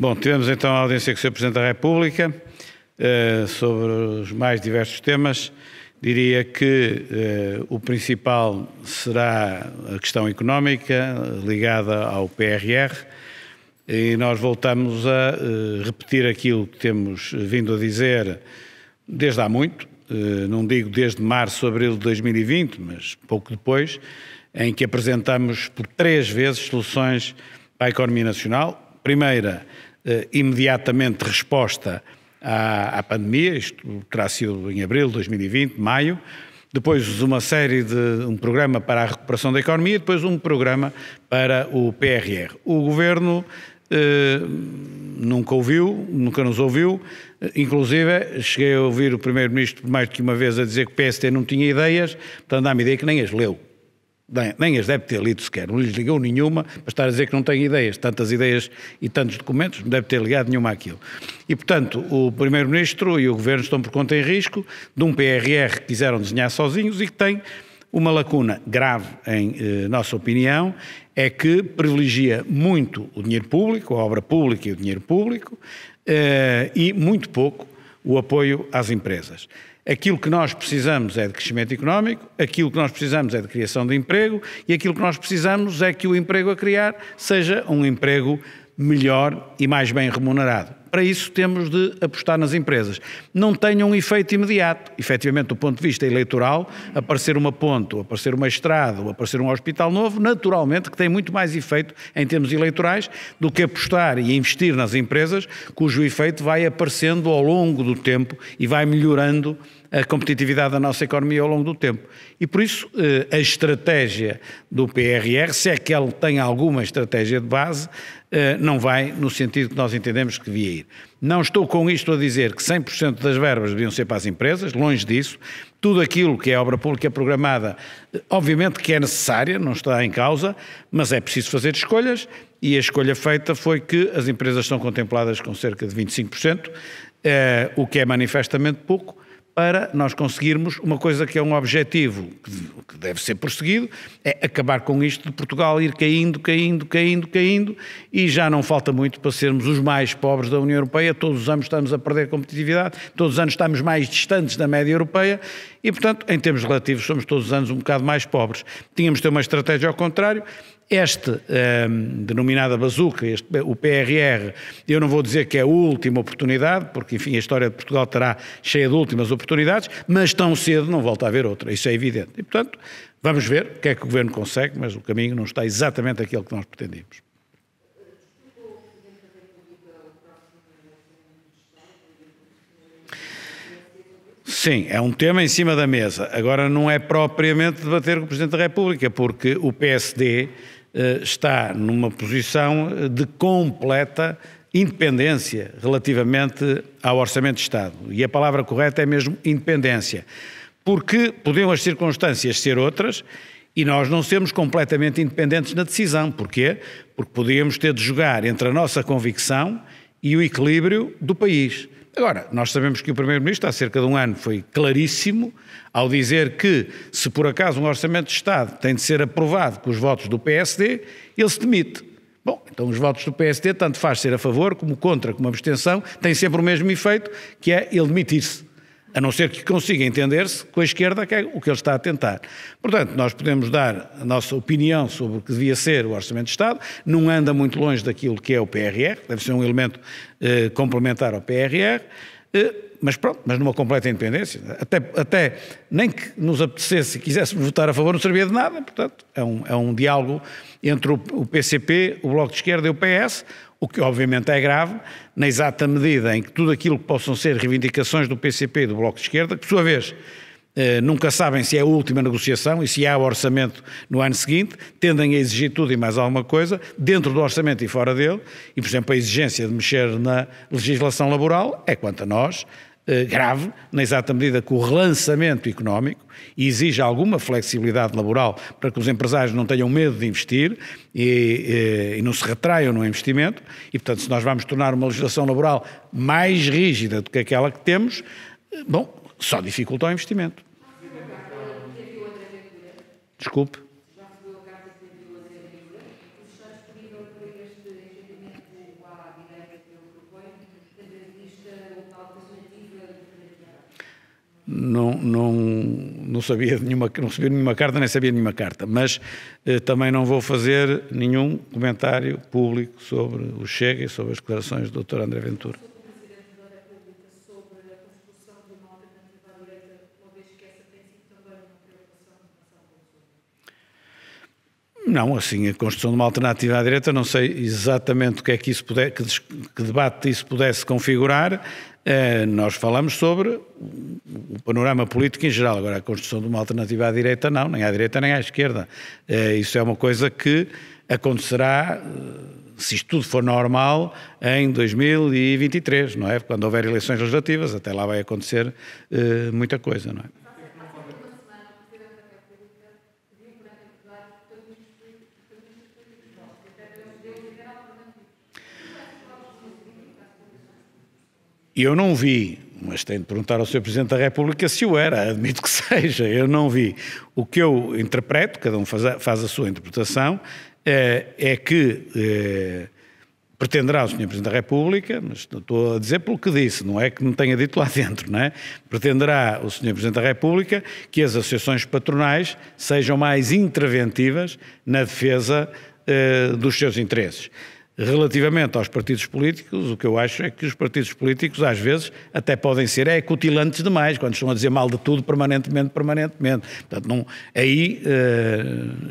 Bom, tivemos então a audiência com o Sr. Presidente da República eh, sobre os mais diversos temas. Diria que eh, o principal será a questão económica ligada ao PRR e nós voltamos a eh, repetir aquilo que temos vindo a dizer desde há muito, eh, não digo desde março, abril de 2020, mas pouco depois, em que apresentamos por três vezes soluções para a economia nacional. Primeira, eh, imediatamente resposta à, à, pandemia, isto terá sido em abril de 2020, maio, depois uma série de um programa para a recuperação da economia, e depois um programa para o PRR. O governo eh, nunca ouviu, nunca nos ouviu, eh, inclusive cheguei a ouvir o primeiro-ministro mais do que uma vez a dizer que o PST não tinha ideias, portanto dá-me ideia que nem as leu. Nem, nem as deve ter lido sequer, não lhes ligou nenhuma para estar a dizer que não tem ideias, tantas ideias e tantos documentos, não deve ter ligado nenhuma àquilo. E, portanto, o Primeiro-Ministro e o Governo estão por conta em risco de um PRR que quiseram desenhar sozinhos e que tem uma lacuna grave, em eh, nossa opinião, é que privilegia muito o dinheiro público, a obra pública e o dinheiro público, eh, e muito pouco o apoio às empresas. Aquilo que nós precisamos é de crescimento económico, aquilo que nós precisamos é de criação de emprego e aquilo que nós precisamos é que o emprego a criar seja um emprego melhor e mais bem remunerado. Para isso temos de apostar nas empresas. Não tenha um efeito imediato. Efetivamente, do ponto de vista eleitoral, aparecer uma ponte, ou aparecer uma estrada, ou aparecer um hospital novo, naturalmente que tem muito mais efeito em termos eleitorais do que apostar e investir nas empresas, cujo efeito vai aparecendo ao longo do tempo e vai melhorando a competitividade da nossa economia ao longo do tempo. E por isso eh, a estratégia do PRR, se é que ele tem alguma estratégia de base, eh, não vai no sentido que nós entendemos que devia ir. Não estou com isto a dizer que 100% das verbas deviam ser para as empresas, longe disso. Tudo aquilo que é obra pública é programada, obviamente que é necessária, não está em causa, mas é preciso fazer escolhas e a escolha feita foi que as empresas são contempladas com cerca de 25%, eh, o que é manifestamente pouco para nós conseguirmos uma coisa que é um objetivo que deve ser perseguido, é acabar com isto de Portugal ir caindo, caindo, caindo, caindo, e já não falta muito para sermos os mais pobres da União Europeia, todos os anos estamos a perder competitividade, todos os anos estamos mais distantes da média europeia, e portanto, em termos relativos, somos todos os anos um bocado mais pobres. Tínhamos de ter uma estratégia ao contrário, este, um, ehm, denominada bazuca, este, o PRR, eu não vou dizer que é a última oportunidade, porque, enfim, a história de Portugal terá cheia de últimas oportunidades, mas tão cedo não volta a haver outra, isso é evidente. E, portanto, vamos ver o que é que o Governo consegue, mas o caminho não está exatamente aquele que nós pretendíamos. Sim, é um tema em cima da mesa. Agora não é propriamente debater com o Presidente da República, porque o PSD eh, está numa posição eh, de completa independência relativamente ao Orçamento de Estado. E a palavra correta é mesmo independência. Porque podiam as circunstâncias ser outras e nós não sermos completamente independentes na decisão. Porquê? Porque podíamos ter de jogar entre a nossa convicção e o equilíbrio do país. Agora, nós sabemos que o Primeiro-Ministro, há cerca de um ano, foi claríssimo ao dizer que, se por acaso um Orçamento de Estado tem de ser aprovado com os votos do PSD, ele se demite. Bom, então os votos do PSD, tanto faz ser a favor como contra, como abstenção, têm sempre o mesmo efeito, que é ele demitir-se. A não ser que consiga entender-se com a esquerda, que é o que ele está a tentar. Portanto, nós podemos dar a nossa opinião sobre o que devia ser o Orçamento de Estado, não anda muito longe daquilo que é o PRR, deve ser um elemento eh, complementar ao PRR. Eh, mas pronto, mas numa completa independência. Até, até nem que nos apetecesse e quiséssemos votar a favor, não servia de nada. Portanto, é um, é um diálogo entre o, o PCP, o Bloco de Esquerda e o PS, o que obviamente é grave, na exata medida em que tudo aquilo que possam ser reivindicações do PCP e do Bloco de Esquerda, que por sua vez eh, nunca sabem se é a última negociação e se há orçamento no ano seguinte, tendem a exigir tudo e mais alguma coisa, dentro do orçamento e fora dele, e, por exemplo, a exigência de mexer na legislação laboral é, quanto a nós, eh, grave, na exata medida que o relançamento económico exige alguma flexibilidade laboral para que os empresários não tenham medo de investir e, e, eh, e, não se retraiam no investimento. E, portanto, se nós vamos tornar uma legislação laboral mais rígida do que aquela que temos, bom, só dificulta o investimento. Desculpe. Não, não, não sabia nenhuma, não recebi nenhuma carta, nem sabia nenhuma carta, mas eh, também não vou fazer nenhum comentário público sobre o Chega e sobre as declarações do Dr. André Ventura. Não, assim, a construção de uma alternativa à direita, não sei exatamente o que é que isso puder, que, que debate isso pudesse configurar, eh, nós falamos sobre o panorama político em geral. Agora, a construção de uma alternativa à direita, não, nem à direita nem à esquerda. Eh, isso é uma coisa que acontecerá, eh, se isto tudo for normal, em 2023, não é? Quando houver eleições legislativas, até lá vai acontecer eh, muita coisa, não é? Eu não vi, mas tenho de perguntar ao Sr. Presidente da República se o era, admito que seja, eu não vi. O que eu interpreto, cada um faz a, faz a sua interpretação, eh, é que eh, pretenderá o Sr. Presidente da República, mas estou a dizer pelo que disse, não é que me tenha dito lá dentro, não é? Pretenderá o Sr. Presidente da República que as associações patronais sejam mais interventivas na defesa eh, dos seus interesses. Relativamente aos partidos políticos, o que eu acho é que os partidos políticos, às vezes, até podem ser é, cutilantes demais, quando estão a dizer mal de tudo permanentemente, permanentemente. Portanto, não, aí, eh,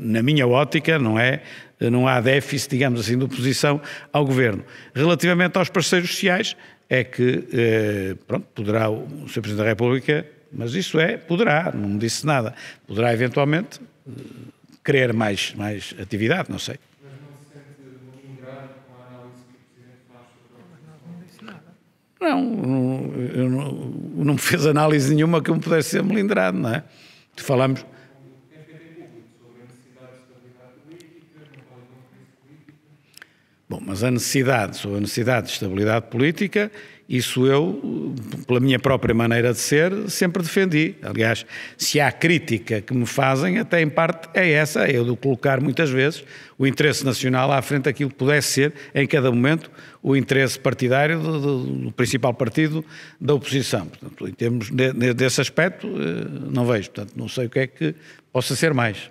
na minha ótica, não é eh, não há déficit, digamos assim, de oposição ao governo. Relativamente aos parceiros sociais, é que, eh, pronto, poderá o Sr. Presidente da República, mas isso é, poderá, não me disse nada, poderá eventualmente eh, querer mais, mais atividade, não sei. Não, não, não, não me fez análise nenhuma que eu me pudesse ser melindrado, não é? Falamos, mas a necessidade, sobre a necessidade de estabilidade política, isso eu, pela minha própria maneira de ser, sempre defendi. Aliás, se há crítica que me fazem, até em parte é essa, é eu de colocar muitas vezes o interesse nacional à frente daquilo que pudesse ser, em cada momento, o interesse partidário do, do, do principal partido da oposição. Portanto, em termos de, de, desse aspecto, eh, não vejo. Portanto, não sei o que é que possa ser mais.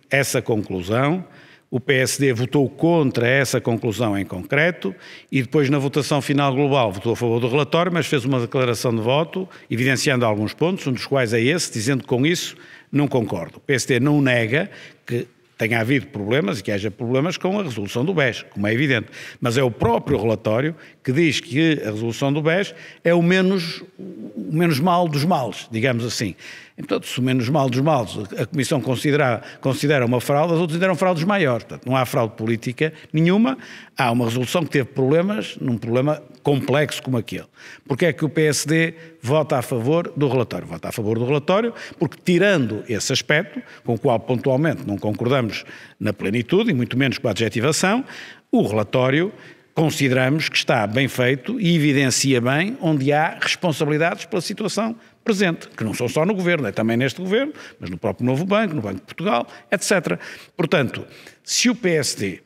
essa conclusão. O PSD votou contra essa conclusão em concreto e depois, na votação final global, votou a favor do relatório, mas fez uma declaração de voto, evidenciando alguns pontos, um dos quais é esse, dizendo que com isso não concordo. O PSD não nega que tenha havido problemas e que haja problemas com a resolução do BES, como é evidente. Mas é o próprio relatório que diz que a resolução do BES é o menos, o menos mal dos males, digamos assim portanto, se o menos mal dos males a Comissão considera, considera uma fraude, as outras consideram fraudes maiores. Portanto, não há fraude política nenhuma, há uma resolução que teve problemas num problema complexo como aquele. Porque é que o PSD vota a favor do relatório? Vota a favor do relatório porque, tirando esse aspecto, com o qual pontualmente não concordamos na plenitude e muito menos com a adjetivação, o relatório consideramos que está bem feito e evidencia bem onde há responsabilidades pela situação presente, que não são só no governo, é também neste governo, mas no próprio Novo Banco, no Banco de Portugal, etc. Portanto, se o PSD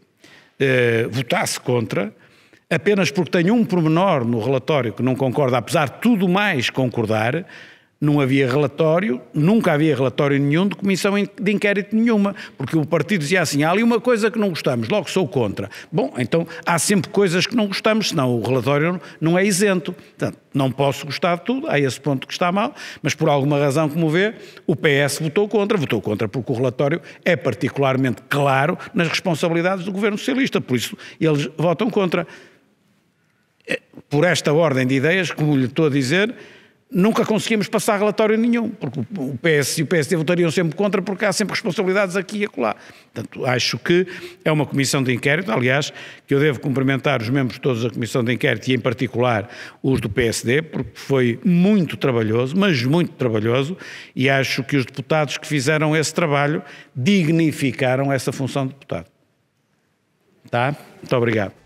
eh, votasse contra, apenas porque tem um pormenor no relatório que não concorda, apesar de tudo mais concordar, não havia relatório, nunca havia relatório nenhum de comissão de inquérito nenhuma, porque o partido dizia assim: há ali uma coisa que não gostamos, logo sou contra. Bom, então há sempre coisas que não gostamos, senão o relatório não é isento. Portanto, não posso gostar de tudo, há esse ponto que está mal, mas por alguma razão, como vê, o PS votou contra, votou contra porque o relatório é particularmente claro nas responsabilidades do governo socialista, por isso eles votam contra. É, por esta ordem de ideias, como lhe estou a dizer nunca conseguimos passar relatório nenhum, porque o PS e o PSD votariam sempre contra, porque há sempre responsabilidades aqui e acolá. Portanto, acho que é uma comissão de inquérito, aliás, que eu devo cumprimentar os membros todos da comissão de inquérito e, em particular, os do PSD, porque foi muito trabalhoso, mas muito trabalhoso, e acho que os deputados que fizeram esse trabalho dignificaram essa função de deputado. Tá? Muito obrigado.